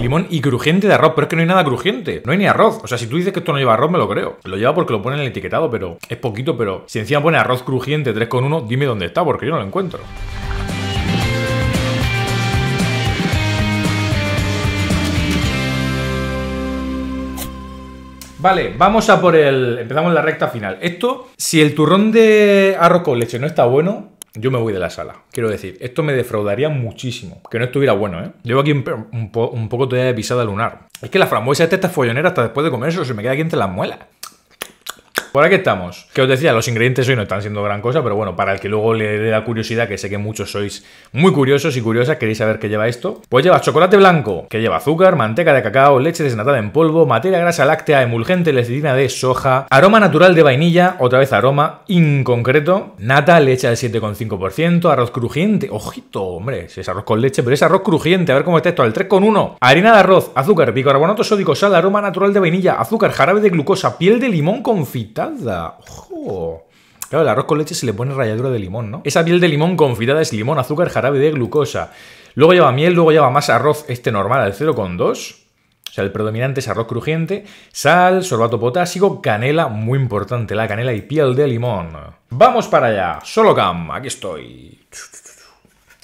Limón y crujiente de arroz, pero es que no hay nada crujiente. No hay ni arroz. O sea, si tú dices que esto no lleva arroz, me lo creo. Lo lleva porque lo pone en el etiquetado, pero es poquito, pero si encima pone arroz crujiente 3,1, dime dónde está, porque yo no lo encuentro. Vale, vamos a por el. Empezamos la recta final. Esto, si el turrón de arroz con leche no está bueno, yo me voy de la sala. Quiero decir, esto me defraudaría muchísimo. Que no estuviera bueno, ¿eh? Llevo aquí un, poco todavía de pisada lunar. Es que la frambuesa esta está follonera hasta después de comerse, se me queda aquí entre las muelas. Por aquí estamos. Que os decía, los ingredientes hoy no están siendo gran cosa, pero bueno, para el que luego le dé la curiosidad, que sé que muchos sois muy curiosos y curiosas, queréis saber qué lleva esto, pues lleva chocolate blanco, que lleva azúcar, manteca de cacao, leche desnatada en polvo, materia grasa láctea, emulgente, lecitina de soja, aroma natural de vainilla, otra vez aroma inconcreto, nata, leche del 7,5%, arroz crujiente, ojito, hombre, si es arroz con leche, pero es arroz crujiente, a ver cómo está esto, al 3,1, harina de arroz, azúcar, bicarbonato sódico, sal, aroma natural de vainilla, azúcar, jarabe de glucosa, piel de limón fita. ¡Ojo! Claro, el arroz con leche se le pone ralladura de limón, ¿no? Esa piel de limón confitada es limón, azúcar, jarabe de glucosa. Luego lleva miel, luego lleva más arroz este normal al 0,2. O sea, el predominante es arroz crujiente, sal, sorbato potásico, canela, muy importante la canela y piel de limón. ¡Vamos para allá! Solo Cam, aquí estoy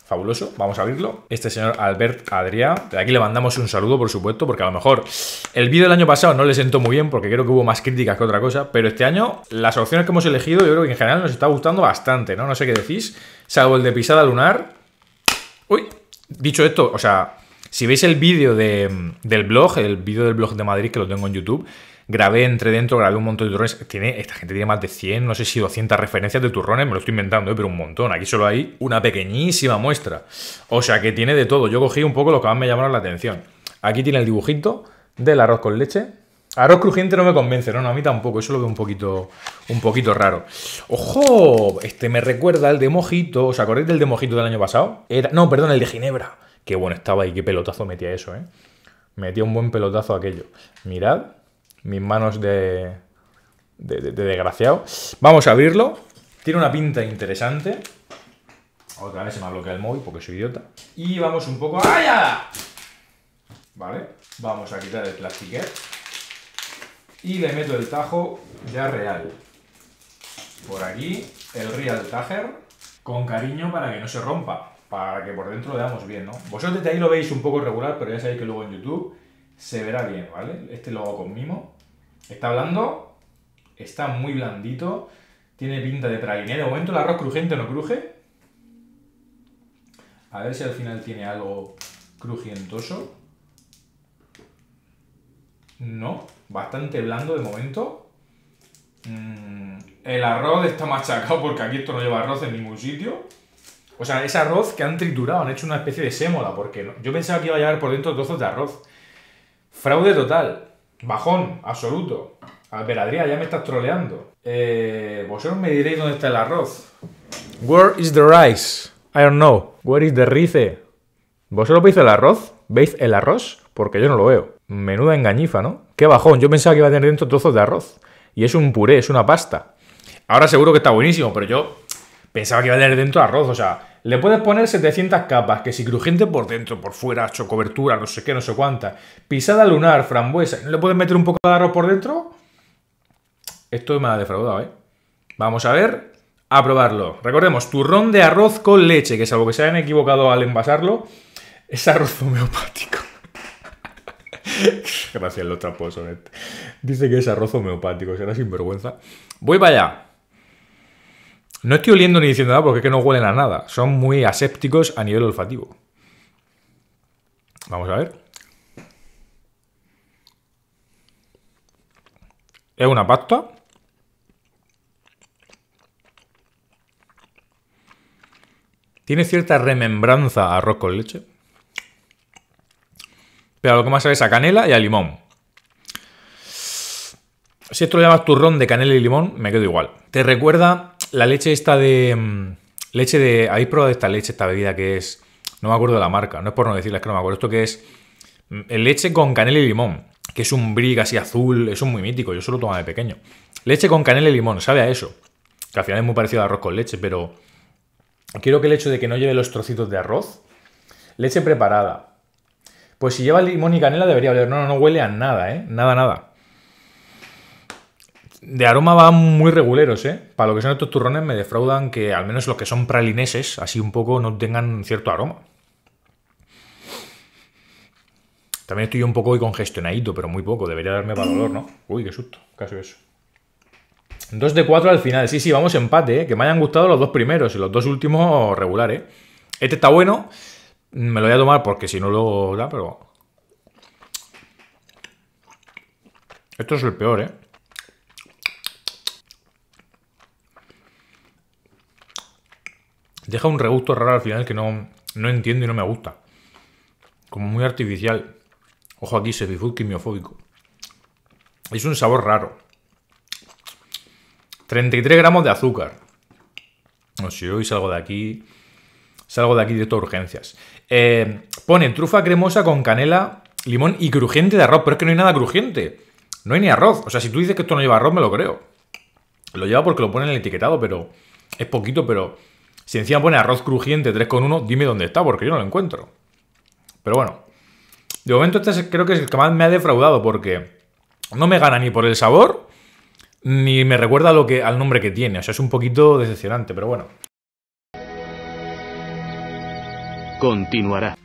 fabuloso. Vamos a abrirlo. Este señor Albert Adrià. De aquí le mandamos un saludo, por supuesto, porque a lo mejor el vídeo del año pasado no le sentó muy bien, porque creo que hubo más críticas que otra cosa. Pero este año, las opciones que hemos elegido, yo creo que en general nos está gustando bastante, ¿no? No sé qué decís. Salvo el de pisada lunar. Uy, dicho esto, o sea, si veis el vídeo del blog, el vídeo del blog de Madrid que lo tengo en YouTube, grabé, entre dentro, grabé un montón de turrones. Tiene, esta gente tiene más de 100, no sé si 200 referencias de turrones, me lo estoy inventando, ¿eh? pero un montón. Aquí solo hay una pequeñísima muestra. O sea que tiene de todo. Yo cogí un poco lo que más me llamaron la atención. Aquí tiene el dibujito del arroz con leche. Arroz crujiente no me convence, no, no, a mí tampoco, eso lo veo un poquito, un poquito raro. ¡Ojo! Este me recuerda al de mojito, ¿os acordáis del de mojito del año pasado? no, perdón, el de Ginebra. Qué bueno estaba y qué pelotazo metía eso, ¿eh? Metía un buen pelotazo aquello. Mirad mis manos de, desgraciado. Vamos a abrirlo. Tiene una pinta interesante. Otra vez se me ha bloqueado el móvil porque soy idiota. Y vamos un poco... ¡Ay, ¿Vale? Vamos a quitar el plastiquet. Y le meto el tajo ya real. Por aquí, el real tajer. Con cariño para que no se rompa para que por dentro lo veamos bien, ¿no? Vosotros desde ahí lo veis un poco regular, pero ya sabéis que luego en YouTube se verá bien, ¿vale? Este lo hago con mimo. Está blando, está muy blandito, tiene pinta de trainee. De momento el arroz crujiente no cruje. A ver si al final tiene algo crujientoso. No, bastante blando de momento. Mm, el arroz está machacado porque aquí esto no lleva arroz en ningún sitio. O sea, es arroz que han triturado, han hecho una especie de sémola, porque yo pensaba que iba a llevar por dentro trozos de arroz. Fraude total, bajón, absoluto. A ver, Adrián, ya me estás troleando. Eh, vosotros me diréis dónde está el arroz. Where is the rice? I don't know. Where is the rice? ¿Vosotros veis el arroz? ¿Veis el arroz? Porque yo no lo veo. Menuda engañifa, ¿no? Qué bajón, yo pensaba que iba a tener dentro trozos de arroz. Y es un puré, es una pasta. Ahora seguro que está buenísimo, pero yo pensaba que iba a tener dentro arroz, o sea, le puedes poner 700 capas, que si crujiente por dentro, por fuera, hecho cobertura, no sé qué, no sé cuánta, pisada lunar, frambuesa, ¿no le puedes meter un poco de arroz por dentro? Esto me ha defraudado, ¿eh? Vamos a ver, a probarlo. Recordemos, turrón de arroz con leche, que salvo que se hayan equivocado al envasarlo, es arroz homeopático. Gracias, los tramposos. Dice que es arroz homeopático, será sinvergüenza. Voy para allá. No estoy oliendo ni diciendo nada porque es que no huelen a nada. Son muy asépticos a nivel olfativo. Vamos a ver. Es una pasta. Tiene cierta remembranza a arroz con leche. Pero lo que más sabe es a canela y a limón. Si esto lo llamas turrón de canela y limón, me quedo igual. Te recuerda la leche esta de... Mm, leche de... ¿Habéis probado esta leche, esta bebida que es... No me acuerdo de la marca, no es por no decirles que no me acuerdo. Esto que es mm, leche con canela y limón, que es un brig así azul, eso es muy mítico, yo solo tomaba de pequeño. Leche con canela y limón, sabe a eso. Que al final es muy parecido al arroz con leche, pero quiero que el hecho de que no lleve los trocitos de arroz, leche preparada. Pues si lleva limón y canela debería oler. No, no, no huele a nada, ¿eh? Nada, nada de aroma van muy reguleros, ¿eh? Para lo que son estos turrones me defraudan que al menos los que son pralineses, así un poco, no tengan cierto aroma. También estoy un poco hoy congestionadito, pero muy poco. Debería darme para olor, ¿no? Uy, qué susto. caso eso. Dos de cuatro al final. Sí, sí, vamos empate, ¿eh? Que me hayan gustado los dos primeros y los dos últimos regulares. ¿eh? Este está bueno. Me lo voy a tomar porque si no lo da, pero... Esto es el peor, ¿eh? deja un regusto raro al final que no, entiendo y no me gusta. Como muy artificial. Ojo aquí, seafood quimiofóbico. Es un sabor raro. 33 gramos de azúcar. No, si hoy salgo de aquí. Salgo de aquí de estas urgencias. Eh, pone trufa cremosa con canela, limón y crujiente de arroz. Pero es que no hay nada crujiente. No hay ni arroz. O sea, si tú dices que esto no lleva arroz, me lo creo. Lo lleva porque lo pone en el etiquetado, pero. Es poquito, pero si encima pone arroz crujiente 3,1, dime dónde está, porque yo no lo encuentro. Pero bueno, de momento este creo que es el que más me ha defraudado, porque no me gana ni por el sabor, ni me recuerda lo que, al nombre que tiene. O sea, es un poquito decepcionante, pero bueno. Continuará.